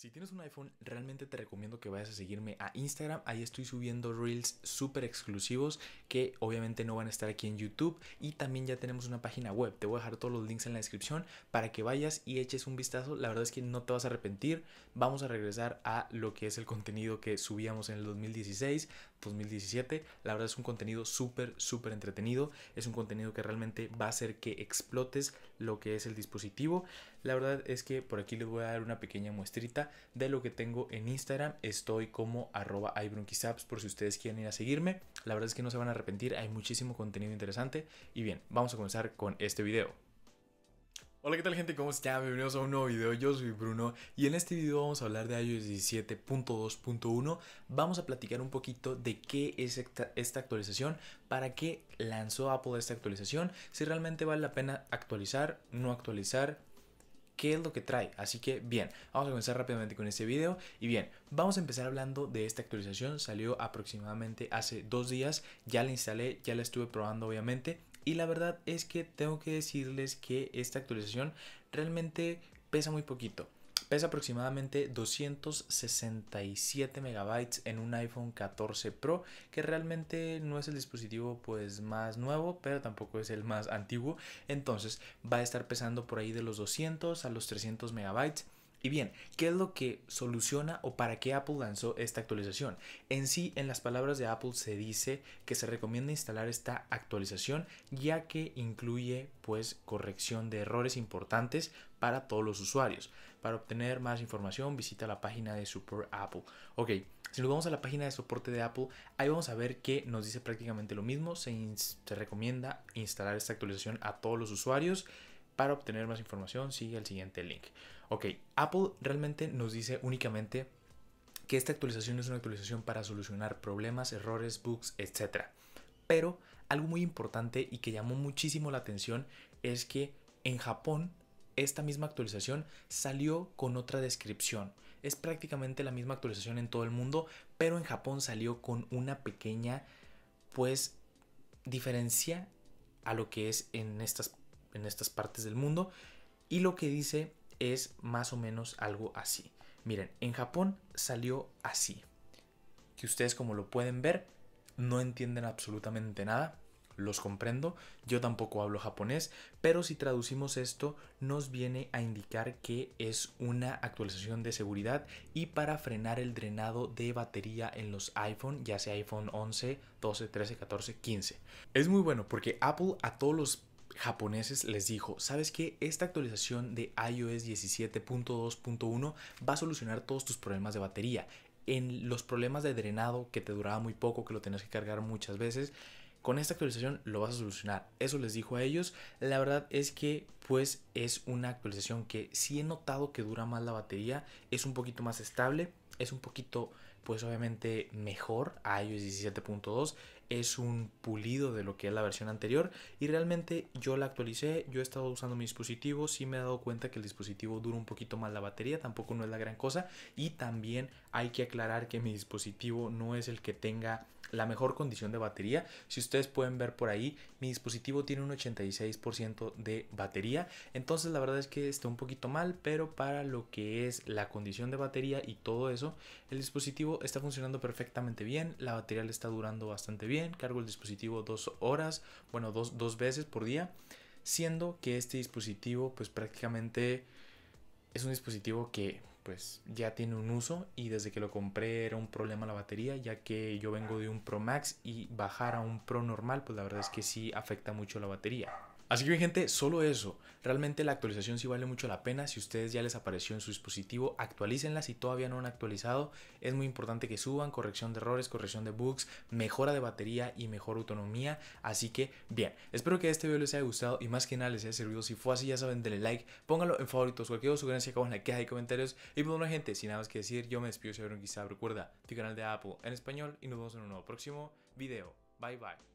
Si tienes un iPhone, realmente te recomiendo que vayas a seguirme a Instagram. Ahí estoy subiendo reels súper exclusivos que obviamente no van a estar aquí en YouTube. Y también ya tenemos una página web. Te voy a dejar todos los links en la descripción para que vayas y eches un vistazo. La verdad es que no te vas a arrepentir. Vamos a regresar a lo que es el contenido que subíamos en el 2016, 2017. La verdad es un contenido súper, súper entretenido. Es un contenido que realmente va a hacer que explotes lo que es el dispositivo. La verdad es que por aquí les voy a dar una pequeña muestrita de lo que tengo en Instagram. Estoy como arroba por si ustedes quieren ir a seguirme. La verdad es que no se van a arrepentir, hay muchísimo contenido interesante. Y bien, vamos a comenzar con este video. Hola, ¿qué tal gente? ¿Cómo están? Bienvenidos a un nuevo video. Yo soy Bruno y en este video vamos a hablar de iOS 17.2.1. Vamos a platicar un poquito de qué es esta, actualización, para qué lanzó Apple esta actualización, si realmente vale la pena actualizar, no actualizar, qué es lo que trae. Así que bien, vamos a comenzar rápidamente con este video. Y bien, vamos a empezar hablando de esta actualización. Salió aproximadamente hace dos días. Ya la instalé, ya la estuve probando obviamente. Y la verdad es que tengo que decirles que esta actualización realmente pesa muy poquito. Pesa aproximadamente 267 megabytes en un iPhone 14 Pro, que realmente no es el dispositivo pues más nuevo, pero tampoco es el más antiguo. Entonces va a estar pesando por ahí de los 200 a los 300 megabytes y bien, ¿qué es lo que soluciona o para qué Apple lanzó esta actualización? En sí, en las palabras de Apple se dice que se recomienda instalar esta actualización ya que incluye pues corrección de errores importantes para todos los usuarios. Para obtener más información visita la página de Super Apple. Ok, si nos vamos a la página de soporte de Apple, ahí vamos a ver que nos dice prácticamente lo mismo. Se, se recomienda instalar esta actualización a todos los usuarios para obtener más información, sigue el siguiente link. Ok, Apple realmente nos dice únicamente que esta actualización es una actualización para solucionar problemas, errores, bugs, etc. Pero algo muy importante y que llamó muchísimo la atención es que en Japón esta misma actualización salió con otra descripción. Es prácticamente la misma actualización en todo el mundo, pero en Japón salió con una pequeña, pues, diferencia a lo que es en estas en estas partes del mundo. Y lo que dice es más o menos algo así. Miren, en Japón salió así. Que ustedes como lo pueden ver, no entienden absolutamente nada. Los comprendo, yo tampoco hablo japonés, pero si traducimos esto nos viene a indicar que es una actualización de seguridad y para frenar el drenado de batería en los iPhone, ya sea iPhone 11, 12, 13, 14, 15. Es muy bueno porque Apple a todos los japoneses les dijo, ¿sabes que Esta actualización de iOS 17.2.1 va a solucionar todos tus problemas de batería. En los problemas de drenado que te duraba muy poco, que lo tenías que cargar muchas veces, con esta actualización lo vas a solucionar. Eso les dijo a ellos. La verdad es que pues es una actualización que si he notado que dura más la batería, es un poquito más estable, es un poquito pues obviamente mejor a iOS 17.2 es un pulido de lo que es la versión anterior y realmente yo la actualicé, yo he estado usando mi dispositivo, sí me he dado cuenta que el dispositivo dura un poquito más la batería, tampoco no es la gran cosa y también hay que aclarar que mi dispositivo no es el que tenga la mejor condición de batería. Si ustedes pueden ver por ahí, mi dispositivo tiene un 86% de batería. Entonces la verdad es que está un poquito mal, pero para lo que es la condición de batería y todo eso, el dispositivo está funcionando perfectamente bien, la batería le está durando bastante bien cargo el dispositivo dos horas, bueno, dos, dos veces por día, siendo que este dispositivo pues prácticamente es un dispositivo que pues ya tiene un uso y desde que lo compré era un problema la batería ya que yo vengo de un Pro Max y bajar a un Pro normal pues la verdad es que sí afecta mucho la batería. Así que, gente, solo eso. Realmente la actualización sí vale mucho la pena. Si ustedes ya les apareció en su dispositivo, actualícenla. Si todavía no han actualizado, es muy importante que suban corrección de errores, corrección de bugs, mejora de batería y mejor autonomía. Así que, bien, espero que este video les haya gustado y más que nada les haya servido. Si fue así, ya saben, denle like, pónganlo en favoritos, cualquier sugerencia acá en la caja de comentarios. Y pues, bueno, gente, sin nada más que decir, yo me despido, si abrieron quizá. Recuerda tu canal de Apple en español y nos vemos en un nuevo próximo video. Bye bye.